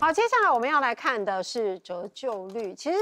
好，接下来我们要来看的是折旧率。其实，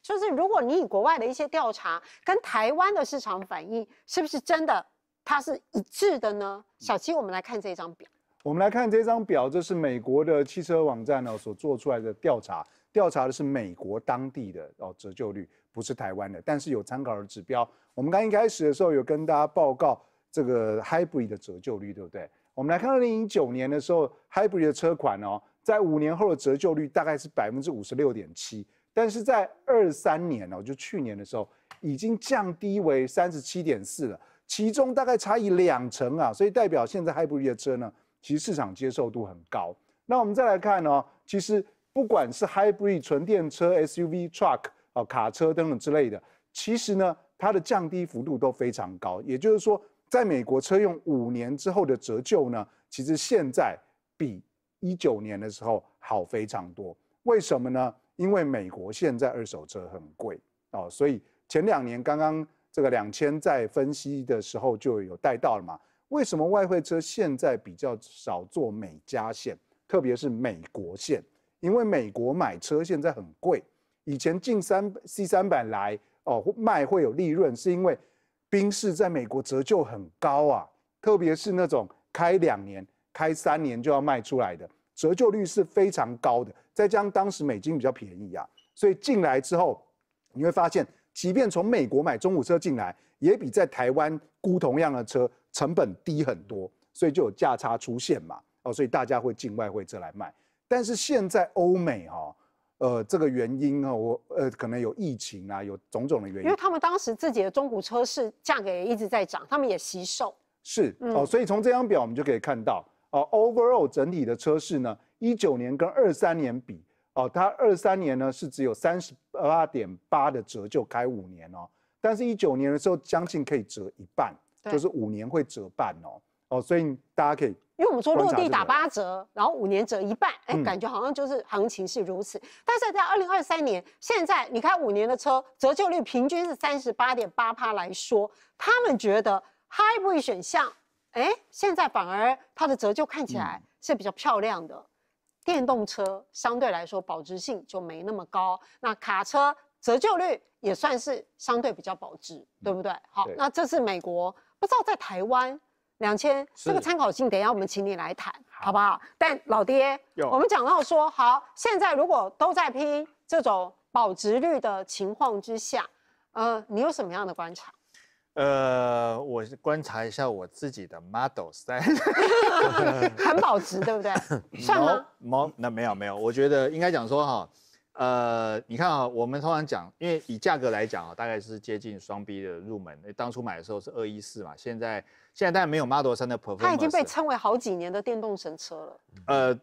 就是如果你以国外的一些调查跟台湾的市场反应，是不是真的它是一致的呢？小七，我们来看这张表。我们来看这张表，这是美国的汽车网站呢所做出来的调查，调查的是美国当地的哦折旧率，不是台湾的。但是有参考的指标。我们刚一开始的时候有跟大家报告这个 Hybrid 的折旧率，对不对？我们来看二零一九年的时候 Hybrid 的车款哦。在五年后的折旧率大概是百分之五十六点七，但是在二三年哦，就去年的时候已经降低为三十七点四了，其中大概差异两成啊，所以代表现在 hybrid 车呢，其实市场接受度很高。那我们再来看哦，其实不管是 hybrid 纯电车、SUV、truck 哦卡车等等之类的，其实呢，它的降低幅度都非常高，也就是说，在美国车用五年之后的折旧呢，其实现在比。一九年的时候好非常多，为什么呢？因为美国现在二手车很贵哦，所以前两年刚刚这个两千在分析的时候就有带到了嘛。为什么外汇车现在比较少做美加线，特别是美国线？因为美国买车现在很贵，以前进三 C 三百来哦卖会有利润，是因为宾士在美国折旧很高啊，特别是那种开两年。开三年就要卖出来的折旧率是非常高的，再加上当时美金比较便宜啊，所以进来之后你会发现，即便从美国买中古车进来，也比在台湾估同样的车成本低很多，所以就有价差出现嘛。哦，所以大家会进外汇车来卖。但是现在欧美哈，呃，这个原因啊，我呃可能有疫情啊，有种种的原因，因为他们当时自己的中古车市价格一直在涨，他们也吸售。是哦，所以从这张表我们就可以看到。哦，overall 整体的车市呢，一九年跟二三年比，哦，它二三年呢是只有三十八点八的折旧开五年哦，但是一九年的时候将近可以折一半，就是五年会折半哦，哦，所以大家可以因为我们说落地打八折，然后五年折一半，哎，感觉好像就是行情是如此，但是在二零二三年，现在你看五年的车折旧率平均是三十八点八趴来说，他们觉得 highway 选项。哎，现在反而它的折旧看起来是比较漂亮的，电动车相对来说保值性就没那么高。那卡车折旧率也算是相对比较保值，对不对？好，那这是美国，不知道在台湾两千这个参考性，等一下我们请你来谈，好不好？但老爹，我们讲到说，好，现在如果都在拼这种保值率的情况之下，呃，你有什么样的观察？呃，我观察一下我自己的 Model 三，很保值对不对？猫猫那没有没有，我觉得应该讲说哈，呃，你看啊，我们通常讲，因为以价格来讲啊，大概是接近双 B 的入门。当初买的时候是二一四嘛，现在现在当然没有 Model 三的 performance，它已经被称为好几年的电动神车了。呃，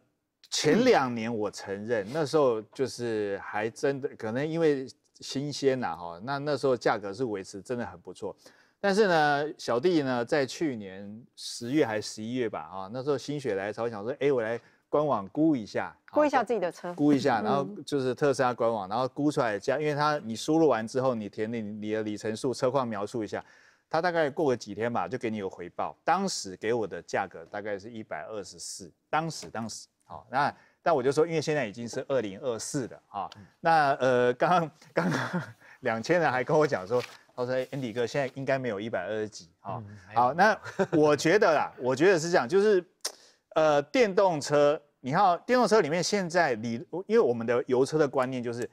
前两年我承认，那时候就是还真的可能因为。新鲜呐哈，那那时候价格是维持真的很不错，但是呢，小弟呢在去年十月还是十一月吧哈，那时候心血来潮想说，哎，我来官网估一下，估一下自己的车，估一下，然后就是特斯拉官网，然后估出来的价，因为它你输入完之后，你填你你的里程数、车况描述一下，他大概过个几天吧，就给你有回报，当时给我的价格大概是一百二十四，当时当时好那。那我就说，因为现在已经是二零二四了啊。那呃，刚刚刚两千人还跟我讲说，他说 Andy 哥现在应该没有一百二十几啊。好，那我觉得啦，我觉得是这样，就是呃，电动车，你看电动车里面现在理，因为我们的油车的观念就是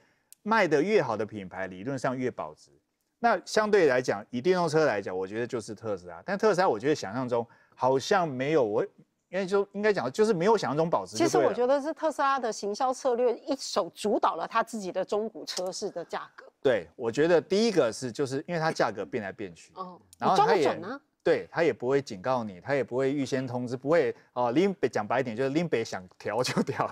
卖的越好的品牌理论上越保值。那相对来讲，以电动车来讲，我觉得就是特斯拉。但特斯拉，我觉得想象中好像没有我。因为就应该讲，就是没有想象中保值。其实我觉得是特斯拉的行销策略一手主导了他自己的中古车市的价格。对，我觉得第一个是，就是因为它价格变来变去。哦，不标准啊。对，它也不会警告你，它也不会预先通知，不会哦。林北讲白一点，就是林北想调就调，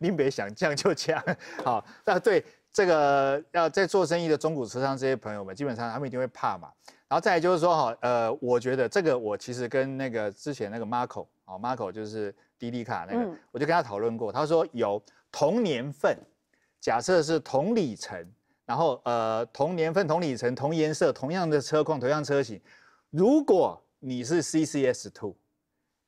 林北想降就降。好，那对这个要在做生意的中古车商这些朋友们，基本上他们一定会怕嘛。然后再来就是说，哈，呃，我觉得这个我其实跟那个之前那个 Marco。好，Marco 就是滴滴卡那个，我就跟他讨论过，他说有同年份，假设是同里程，然后呃同年份、同里程、同颜色、同样的车况、同样车型，如果你是 CCS Two，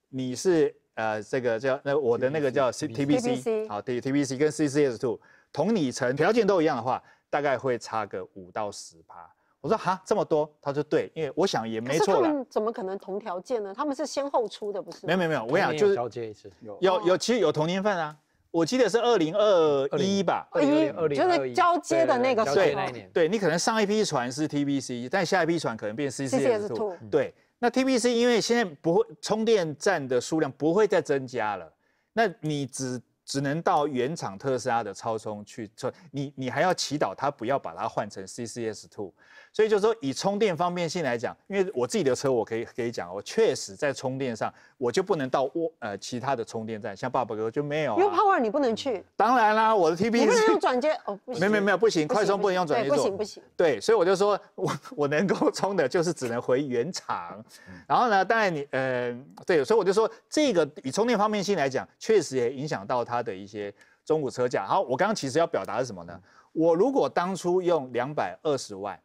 你是呃这个叫那我的那个叫 TBC，好，T TBC 跟 CCS Two 同里程条件都一样的话，大概会差个五到十趴。我说哈这么多，他说对，因为我想也没错。他们怎么可能同条件呢？他们是先后出的，不是？没有没有没有，我想就是交接一次，有有有，其实有同年份啊。我记得是二零二一吧，二零二就是交接的那个对，对你可能上一批船是 TBC，但下一批船可能变 C 四 s Two。对，那 TBC 因为现在不会充电站的数量不会再增加了，那你只。只能到原厂特斯拉的超充去测，你你还要祈祷它不要把它换成 CCS two，所以就说以充电方便性来讲，因为我自己的车，我可以可以讲，我确实在充电上，我就不能到我呃其他的充电站，像爸爸哥就没有。因为 Power 你不能去。当然啦，我的 TP 不能用转接，哦不行。没有没有没有不行，快充不能用转接，不行不行。对，所以我就说我我能够充的就是只能回原厂，然后呢，当然你呃对，所以我就说这个以充电方便性来讲，确实也影响到它。它的一些中古车价，好，我刚刚其实要表达是什么呢？我如果当初用两百二十万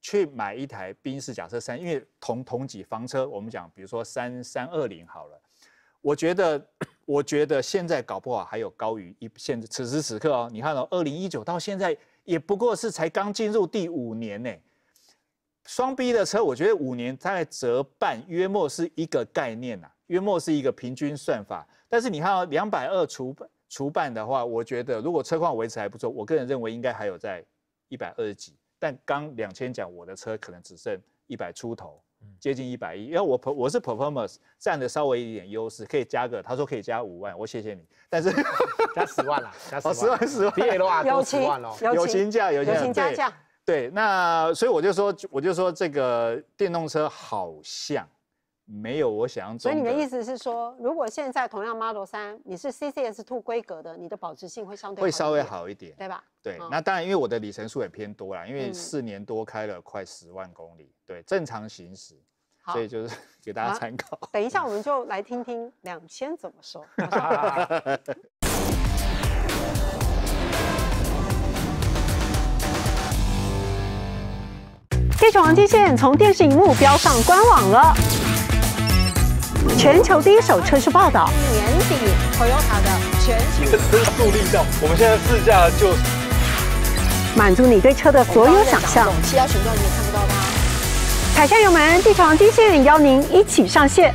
去买一台宾士假车三，因为同同级房车，我们讲，比如说三三二零好了，我觉得我觉得现在搞不好还有高于一，现此时此刻哦，你看到二零一九到现在也不过是才刚进入第五年呢，双 B 的车，我觉得五年大概折半，约莫是一个概念呐。约莫是一个平均算法，但是你看哦，两百二除除半的话，我觉得如果车况维持还不错，我个人认为应该还有在一百二十几。但刚两千讲我的车可能只剩一百出头，接近一百一。因为我我是 performance 占的稍微一点优势，可以加个他说可以加五万，我谢谢你，但是 加十万啦，加十万十万，友情友情价友情价，对，那所以我就说我就说这个电动车好像。没有，我想走。所以你的意思是说，如果现在同样 Model 三，你是 CCS Two 规格的，你的保值性会相对会稍微好一点，对吧？对。那当然，因为我的里程数也偏多啦，因为四年多开了快十万公里，对，正常行驶，所以就是 给大家参考。等一下，我们就来听听两千怎么说。《地球王金线》从电视荧幕飙上官网了。全球第一手车市报道，年底 Toyota 的全新增速力道。我们现在试驾就满足你对车的所有想象。气压旋转你也看不到吧？踩下油门，地上低线，邀您一起上线。